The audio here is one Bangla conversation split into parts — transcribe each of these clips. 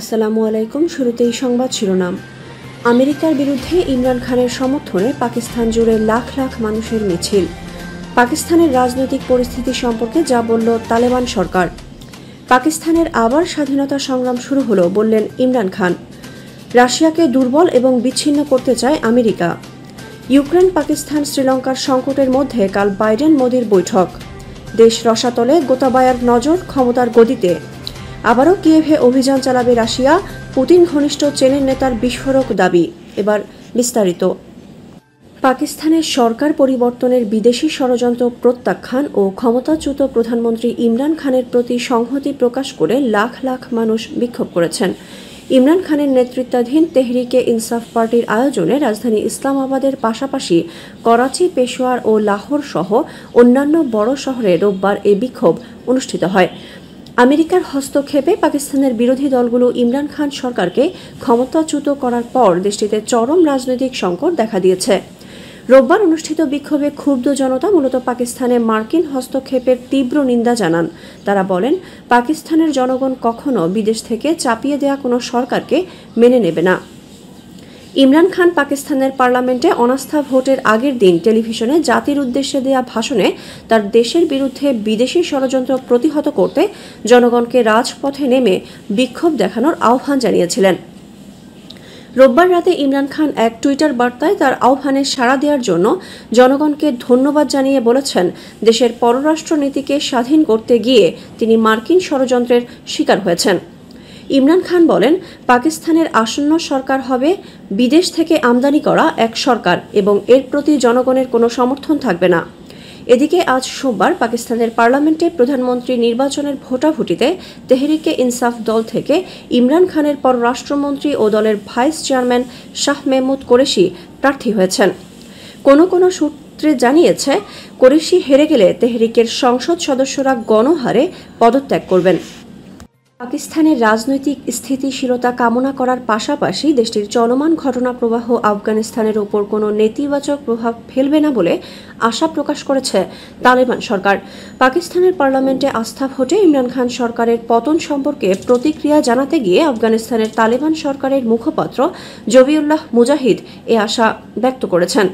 আসসালামু আলাইকুম শুরুতেই সংবাদ শিরোনাম আমেরিকার বিরুদ্ধে ইমরান খানের সমর্থনে পাকিস্তান জুড়ে লাখ লাখ মানুষের মিছিল পাকিস্তানের রাজনৈতিক পরিস্থিতি সম্পর্কে যা বলল তালেবান সরকার পাকিস্তানের আবার স্বাধীনতা সংগ্রাম শুরু হলো বললেন ইমরান খান রাশিয়াকে দুর্বল এবং বিচ্ছিন্ন করতে চায় আমেরিকা ইউক্রেন পাকিস্তান শ্রীলঙ্কার সংকটের মধ্যে কাল বাইডেন মোদির বৈঠক দেশ রসাতলে গোতাবায়ার নজর ক্ষমতার গদিতে আবারও কিয়েভে অভিযান চালাবে রাশিয়া পুতিন ঘনিষ্ঠ চেনের নেতার বিস্ফোরক দাবি এবার বিস্তারিত পাকিস্তানের সরকার পরিবর্তনের বিদেশি ষড়যন্ত্র প্রত্যাখ্যান ও ক্ষমতাচ্যুত প্রধানমন্ত্রী ইমরান খানের প্রতি সংহতি প্রকাশ করে লাখ লাখ মানুষ বিক্ষোভ করেছেন ইমরান খানের নেতৃত্বাধীন তেহরিকে ইনসাফ পার্টির আয়োজনে রাজধানী ইসলামাবাদের পাশাপাশি করাচি পেশোয়ার ও লাহোর সহ অন্যান্য বড় শহরে রোববার এই বিক্ষোভ অনুষ্ঠিত হয় আমেরিকার হস্তক্ষেপে পাকিস্তানের বিরোধী দলগুলো ইমরান খান সরকারকে ক্ষমতাচ্যুত করার পর দেশটিতে চরম রাজনৈতিক সংকট দেখা দিয়েছে রোববার অনুষ্ঠিত বিক্ষোভে ক্ষুব্ধ জনতা মূলত পাকিস্তানে মার্কিন হস্তক্ষেপের তীব্র নিন্দা জানান তারা বলেন পাকিস্তানের জনগণ কখনো বিদেশ থেকে চাপিয়ে দেয়া কোনো সরকারকে মেনে নেবে না ইমরান খান পাকিস্তানের পার্লামেন্টে অনাস্থা ভোটের আগের দিন টেলিভিশনে জাতির উদ্দেশ্যে দেয়া ভাষণে তার দেশের বিরুদ্ধে বিদেশি ষড়যন্ত্র প্রতিহত করতে জনগণকে রাজপথে নেমে বিক্ষোভ দেখানোর আহ্বান জানিয়েছিলেন রোববার রাতে ইমরান খান এক টুইটার বার্তায় তার আহ্বানে সাড়া দেওয়ার জন্য জনগণকে ধন্যবাদ জানিয়ে বলেছেন দেশের পররাষ্ট্রনীতিকে স্বাধীন করতে গিয়ে তিনি মার্কিন ষড়যন্ত্রের শিকার হয়েছেন ইমরান খান বলেন পাকিস্তানের আসন্ন সরকার হবে বিদেশ থেকে আমদানি করা এক সরকার এবং এর প্রতি জনগণের কোনো সমর্থন থাকবে না এদিকে আজ সোমবার পাকিস্তানের পার্লামেন্টে প্রধানমন্ত্রী নির্বাচনের ভোটাভুটিতে তেহরিকে ইনসাফ দল থেকে ইমরান খানের পর রাষ্ট্রমন্ত্রী ও দলের ভাইস চেয়ারম্যান শাহ মেহমুদ কোরেশি প্রার্থী হয়েছেন কোনো কোনো সূত্রে জানিয়েছে কোরেশি হেরে গেলে তেহরিকের সংসদ সদস্যরা গণহারে পদত্যাগ করবেন পাকিস্তানের রাজনৈতিক স্থিতিশীলতা কামনা করার পাশাপাশি দেশটির চলমান ঘটনা প্রবাহ আফগানিস্তানের ওপর কোনো নেতিবাচক প্রভাব ফেলবে না বলে আশা প্রকাশ করেছে তালেবান সরকার পাকিস্তানের পার্লামেন্টে আস্থা ভোটে ইমরান খান সরকারের পতন সম্পর্কে প্রতিক্রিয়া জানাতে গিয়ে আফগানিস্তানের তালেবান সরকারের মুখপাত্র জবিউল্লাহ মুজাহিদ এ আশা ব্যক্ত করেছেন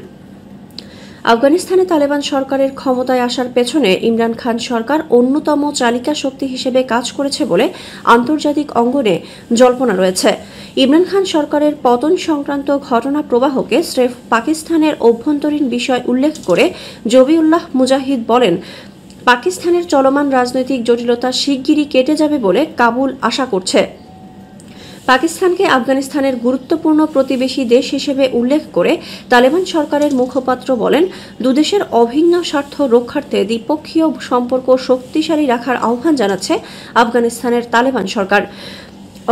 আফগানিস্তানে তালেবান সরকারের ক্ষমতায় আসার পেছনে ইমরান খান সরকার অন্যতম চালিকা শক্তি হিসেবে কাজ করেছে বলে আন্তর্জাতিক অঙ্গনে জল্পনা রয়েছে ইমরান খান সরকারের পতন সংক্রান্ত ঘটনা প্রবাহকে স্রেফ পাকিস্তানের অভ্যন্তরীণ বিষয় উল্লেখ করে জবিউল্লাহ মুজাহিদ বলেন পাকিস্তানের চলমান রাজনৈতিক জটিলতা শিগগিরই কেটে যাবে বলে কাবুল আশা করছে পাকিস্তানকে আফগানিস্তানের গুরুত্বপূর্ণ প্রতিবেশী দেশ হিসেবে উল্লেখ করে তালেবান সরকারের মুখপাত্র বলেন দুদেশের অভিন্ন স্বার্থ রক্ষার্থে দ্বিপক্ষীয় সম্পর্ক শক্তিশালী রাখার আহ্বান জানাচ্ছে আফগানিস্তানের তালেবান সরকার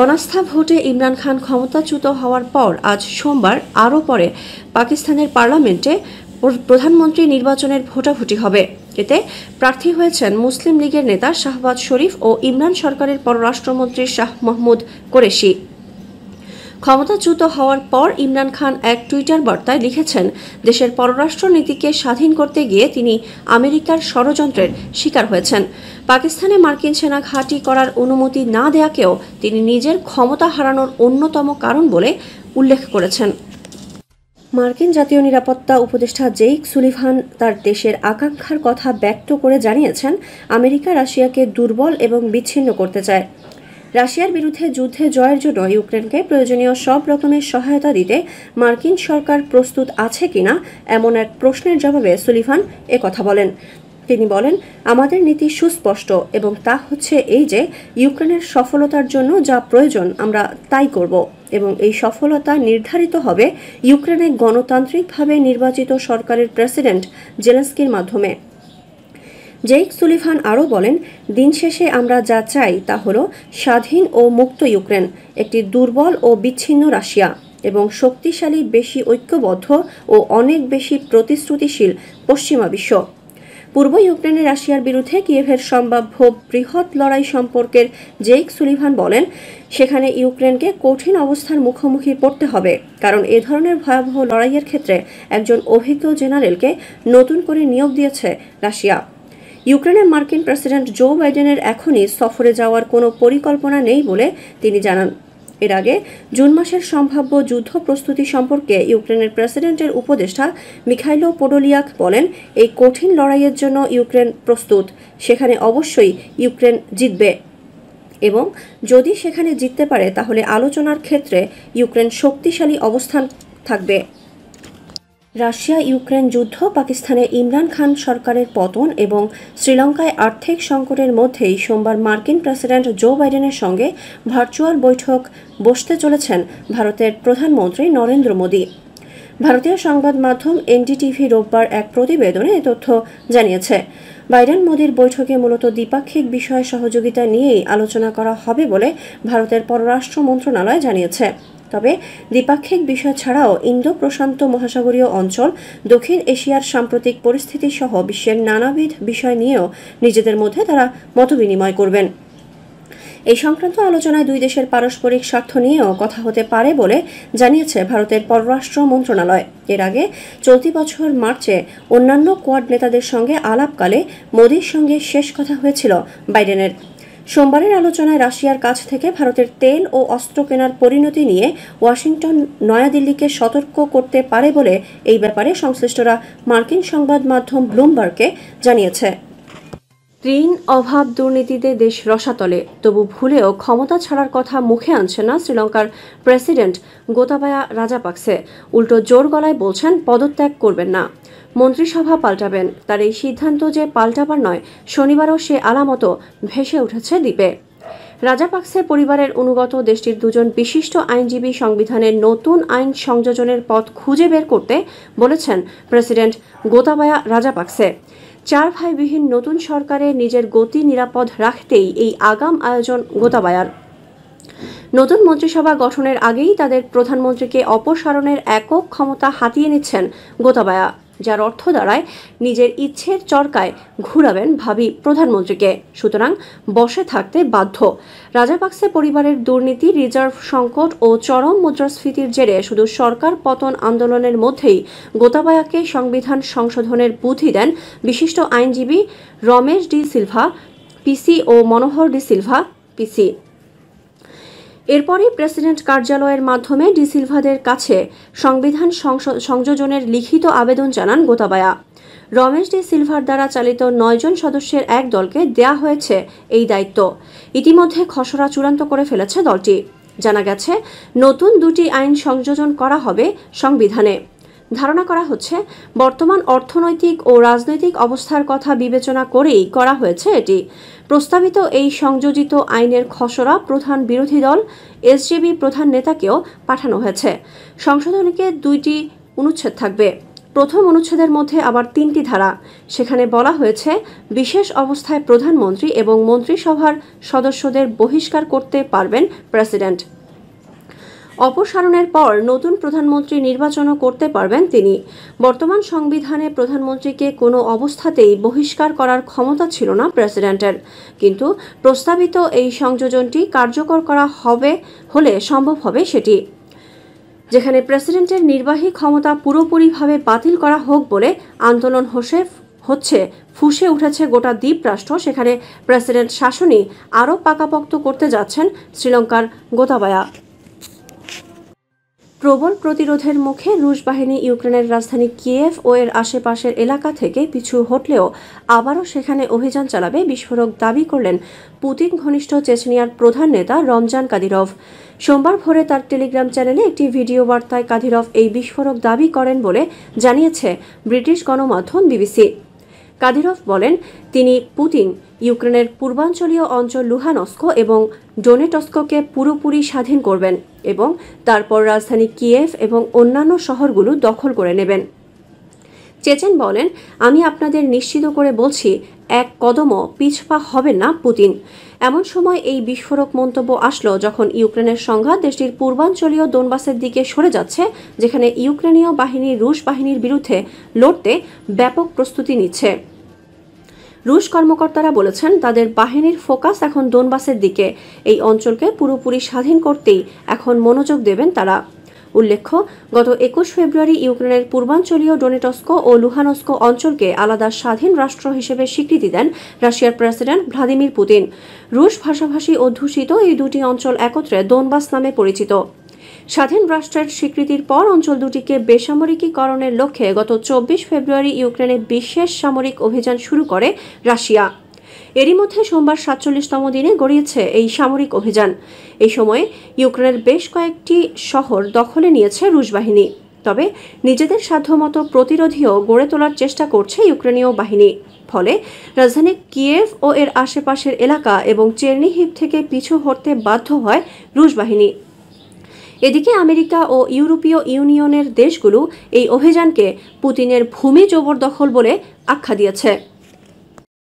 অনাস্থা ভোটে ইমরান খান ক্ষমতাচ্যুত হওয়ার পর আজ সোমবার আরও পরে পাকিস্তানের পার্লামেন্টে প্রধানমন্ত্রী নির্বাচনের ভোটাভুটি হবে এতে প্রার্থী হয়েছেন মুসলিম লীগের নেতা শাহবাজ শরীফ ও ইমরান সরকারের পররাষ্ট্রমন্ত্রী শাহ মাহমুদ কোরেশি ক্ষমতাচ্যুত হওয়ার পর ইমরান খান এক টুইটার বার্তায় লিখেছেন দেশের পররাষ্ট্র নীতিকে স্বাধীন করতে গিয়ে তিনি আমেরিকার ষড়যন্ত্রের শিকার হয়েছেন পাকিস্তানে মার্কিন সেনা ঘাঁটি করার অনুমতি না দেয়াকেও তিনি নিজের ক্ষমতা হারানোর অন্যতম কারণ বলে উল্লেখ করেছেন মার্কিন জাতীয় নিরাপত্তা উপদেষ্টা জেইক সুলিভান তার দেশের আকাঙ্ক্ষার কথা ব্যক্ত করে জানিয়েছেন আমেরিকা রাশিয়াকে দুর্বল এবং বিচ্ছিন্ন করতে চায় রাশিয়ার বিরুদ্ধে যুদ্ধে জয়ের জন্য ইউক্রেনকে প্রয়োজনীয় সব রকমের সহায়তা দিতে মার্কিন সরকার প্রস্তুত আছে কিনা এমন এক প্রশ্নের জবাবে সুলিভান কথা বলেন তিনি বলেন আমাদের নীতি সুস্পষ্ট এবং তা হচ্ছে এই যে ইউক্রেনের সফলতার জন্য যা প্রয়োজন আমরা তাই করব এবং এই সফলতা নির্ধারিত হবে ইউক্রেনে গণতান্ত্রিকভাবে নির্বাচিত সরকারের প্রেসিডেন্ট জেলেন্সকির মাধ্যমে জেইক সুলিভান আরও বলেন দিন শেষে আমরা যা চাই তা হল স্বাধীন ও মুক্ত ইউক্রেন একটি দুর্বল ও বিচ্ছিন্ন রাশিয়া এবং শক্তিশালী বেশি ঐক্যবদ্ধ ও অনেক বেশি প্রতিশ্রুতিশীল পশ্চিমা বিশ্ব পূর্ব ইউক্রেনে রাশিয়ার বিরুদ্ধে কিয়েভের সম্ভাব্য বৃহৎ লড়াই সম্পর্কের জেক সুলিভান বলেন সেখানে ইউক্রেনকে কঠিন অবস্থার মুখোমুখি পড়তে হবে কারণ এ ধরনের ভয়াবহ লড়াইয়ের ক্ষেত্রে একজন অভিজ্ঞ জেনারেলকে নতুন করে নিয়োগ দিয়েছে রাশিয়া ইউক্রেনের মার্কিন প্রেসিডেন্ট জো বাইডেনের এখনই সফরে যাওয়ার কোনো পরিকল্পনা নেই বলে তিনি জানান এর আগে জুন মাসের সম্ভাব্য যুদ্ধ প্রস্তুতি সম্পর্কে ইউক্রেনের প্রেসিডেন্টের উপদেষ্টা মিখাইলো পোডোলিয়াক বলেন এই কঠিন লড়াইয়ের জন্য ইউক্রেন প্রস্তুত সেখানে অবশ্যই ইউক্রেন জিতবে এবং যদি সেখানে জিততে পারে তাহলে আলোচনার ক্ষেত্রে ইউক্রেন শক্তিশালী অবস্থান থাকবে রাশিয়া ইউক্রেন যুদ্ধ পাকিস্তানে ইমরান খান সরকারের পতন এবং শ্রীলঙ্কায় আর্থিক সংকটের মধ্যেই সোমবার মার্কিন প্রেসিডেন্ট জো বাইডেনের সঙ্গে ভার্চুয়াল বৈঠক বসতে চলেছেন ভারতের প্রধানমন্ত্রী নরেন্দ্র মোদী ভারতীয় সংবাদ মাধ্যম এনডিটিভি রোববার এক প্রতিবেদনে এ তথ্য জানিয়েছে বাইডেন মোদীর বৈঠকে মূলত দ্বিপাক্ষিক বিষয় সহযোগিতা নিয়েই আলোচনা করা হবে বলে ভারতের পররাষ্ট্র মন্ত্রণালয় জানিয়েছে তবে দ্বিপাক্ষিক বিষয় ছাড়াও ইন্দো প্রশান্ত মহাসাগরীয় অঞ্চল দক্ষিণ এশিয়ার সাম্প্রতিক পরিস্থিতি সহ বিশ্বের নানাবিধ বিষয় নিয়েও নিজেদের মধ্যে তারা মতবিনিময় করবেন এই সংক্রান্ত আলোচনায় দুই দেশের পারস্পরিক স্বার্থ নিয়েও কথা হতে পারে বলে জানিয়েছে ভারতের পররাষ্ট্র মন্ত্রণালয় এর আগে চলতি বছর মার্চে অন্যান্য কোয়াড নেতাদের সঙ্গে আলাপকালে মোদীর সঙ্গে শেষ কথা হয়েছিল বাইডেনের সোমবারের আলোচনায় রাশিয়ার কাছ থেকে ভারতের তেল ও অস্ত্র কেনার পরিণতি নিয়ে ওয়াশিংটন নয়াদিল্লিকে সতর্ক করতে পারে বলে এই ব্যাপারে সংশ্লিষ্টরা মার্কিন সংবাদ মাধ্যম ব্লুমবার্গকে জানিয়েছে ঋণ অভাব দুর্নীতিতে দেশ রসাতলে তবু ভুলেও ক্ষমতা ছাড়ার কথা মুখে আনছে না শ্রীলঙ্কার প্রেসিডেন্ট গোতাবায়া রাজাপাকসে উল্টো জোর গলায় বলছেন পদত্যাগ করবেন না মন্ত্রিসভা পাল্টাবেন তার এই সিদ্ধান্ত যে পাল্টাবার নয় শনিবারও সে আলামতো ভেসে উঠেছে দ্বীপে রাজাপাকসে পরিবারের অনুগত দেশটির দুজন বিশিষ্ট আইনজীবী সংবিধানের নতুন আইন সংযোজনের পথ খুঁজে বের করতে বলেছেন প্রেসিডেন্ট গোতাবায়া রাজাপাকসে চার ভাইবিহীন নতুন সরকারে নিজের গতি নিরাপদ রাখতেই এই আগাম আয়োজন গোতাবায়ার নতুন মন্ত্রিসভা গঠনের আগেই তাদের প্রধানমন্ত্রীকে অপসারণের একক ক্ষমতা হাতিয়ে নিচ্ছেন গোতাবায়া যার অর্থ দাঁড়ায় নিজের ইচ্ছের চরকায় ঘুরাবেন ভাবি প্রধানমন্ত্রীকে সুতরাং বসে থাকতে বাধ্য রাজাপাকসে পরিবারের দুর্নীতি রিজার্ভ সংকট ও চরম মুদ্রাস্ফীতির জেরে শুধু সরকার পতন আন্দোলনের মধ্যেই গোতাবায়াকে সংবিধান সংশোধনের বুদ্ধি দেন বিশিষ্ট আইনজীবী রমেশ ডি সিলভা পিসি ও মনোহর ডি সিলভা পিসি এরপরই প্রেসিডেন্ট কার্যালয়ের মাধ্যমে ডিসিলভাদের কাছে সংবিধান সংযোজনের লিখিত আবেদন জানান গোতাবায়া রমেশ ডি সিলভার দ্বারা চালিত নয়জন সদস্যের এক দলকে দেয়া হয়েছে এই দায়িত্ব ইতিমধ্যে খসড়া চূড়ান্ত করে ফেলেছে দলটি জানা গেছে নতুন দুটি আইন সংযোজন করা হবে সংবিধানে ধারণা করা হচ্ছে বর্তমান অর্থনৈতিক ও রাজনৈতিক অবস্থার কথা বিবেচনা করেই করা হয়েছে এটি প্রস্তাবিত এই সংযোজিত আইনের খসড়া প্রধান বিরোধী দল এসজিবি প্রধান নেতাকেও পাঠানো হয়েছে সংশোধনীকে দুইটি অনুচ্ছেদ থাকবে প্রথম অনুচ্ছেদের মধ্যে আবার তিনটি ধারা সেখানে বলা হয়েছে বিশেষ অবস্থায় প্রধানমন্ত্রী এবং মন্ত্রিসভার সদস্যদের বহিষ্কার করতে পারবেন প্রেসিডেন্ট অপসারণের পর নতুন প্রধানমন্ত্রী নির্বাচনও করতে পারবেন তিনি বর্তমান সংবিধানে প্রধানমন্ত্রীকে কোনো অবস্থাতেই বহিষ্কার করার ক্ষমতা ছিল না প্রেসিডেন্টের কিন্তু প্রস্তাবিত এই সংযোজনটি কার্যকর করা হবে হলে সম্ভব হবে সেটি যেখানে প্রেসিডেন্টের নির্বাহী ক্ষমতা পুরোপুরিভাবে বাতিল করা হোক বলে আন্দোলন হোসে হচ্ছে ফুসে উঠেছে গোটা দ্বীপ রাষ্ট্র সেখানে প্রেসিডেন্ট শাসনই আরও পাকাপোক্ত করতে যাচ্ছেন শ্রীলঙ্কার গোতাবায়া প্রবল প্রতিরোধের মুখে রুশ বাহিনী ইউক্রেনের রাজধানী কিয়েভ ও এর আশেপাশের এলাকা থেকে পিছু হটলেও আবারও সেখানে অভিযান চালাবে বিস্ফোরক দাবি করলেন পুতিন ঘনিষ্ঠ চেচনিয়ার প্রধান নেতা রমজান কাদিরভ সোমবার ভোরে তার টেলিগ্রাম চ্যানেলে একটি ভিডিও বার্তায় কাদিরভ এই বিস্ফোরক দাবি করেন বলে জানিয়েছে ব্রিটিশ গণমাধ্যম বিবিসি কাদিরভ বলেন তিনি পুতিন ইউক্রেনের পূর্বাঞ্চলীয় অঞ্চল লুহানস্ক এবং ডোনেটস্ককে পুরোপুরি স্বাধীন করবেন এবং তারপর রাজধানী কিয়েভ এবং অন্যান্য শহরগুলো দখল করে নেবেন চেচেন বলেন আমি আপনাদের নিশ্চিত করে বলছি এক কদমও পিছপা হবে না পুতিন এমন সময় এই বিস্ফোরক মন্তব্য আসলো যখন ইউক্রেনের সংঘাত দেশটির পূর্বাঞ্চলীয় দোনবাসের দিকে সরে যাচ্ছে যেখানে ইউক্রেনীয় বাহিনী রুশ বাহিনীর বিরুদ্ধে লড়তে ব্যাপক প্রস্তুতি নিচ্ছে রুশ কর্মকর্তারা বলেছেন তাদের বাহিনীর ফোকাস এখন দোনবাসের দিকে এই অঞ্চলকে পুরোপুরি স্বাধীন করতেই এখন মনোযোগ দেবেন তারা উল্লেখ্য গত একুশ ফেব্রুয়ারি ইউক্রেনের পূর্বাঞ্চলীয় ডোনেটস্ক ও লুহানস্ক অঞ্চলকে আলাদা স্বাধীন রাষ্ট্র হিসেবে স্বীকৃতি দেন রাশিয়ার প্রেসিডেন্ট ভ্লাদিমির পুতিন রুশ ভাষাভাষী অধ্যুষিত এই দুটি অঞ্চল একত্রে দোনবাস নামে পরিচিত স্বাধীন রাষ্ট্রের স্বীকৃতির পর অঞ্চল দুটিকে বেসামরিকীকরণের লক্ষ্যে গত চব্বিশ ফেব্রুয়ারি ইউক্রেনে বিশেষ সামরিক অভিযান শুরু করে রাশিয়া এরই মধ্যে সোমবার সাতচল্লিশতম দিনে গড়িয়েছে এই সামরিক অভিযান এই সময়ে ইউক্রেনের বেশ কয়েকটি শহর দখলে নিয়েছে রুশ বাহিনী তবে নিজেদের সাধ্যমতো প্রতিরোধীও গড়ে তোলার চেষ্টা করছে ইউক্রেনীয় বাহিনী ফলে রাজধানী কিয়েভ ও এর আশেপাশের এলাকা এবং চেরনিহিপ থেকে পিছু হতে বাধ্য হয় রুশ বাহিনী এদিকে আমেরিকা ও ইউরোপীয় ইউনিয়নের দেশগুলো এই অভিযানকে পুতিনের ভূমি জবরদখল বলে আখ্যা দিয়েছে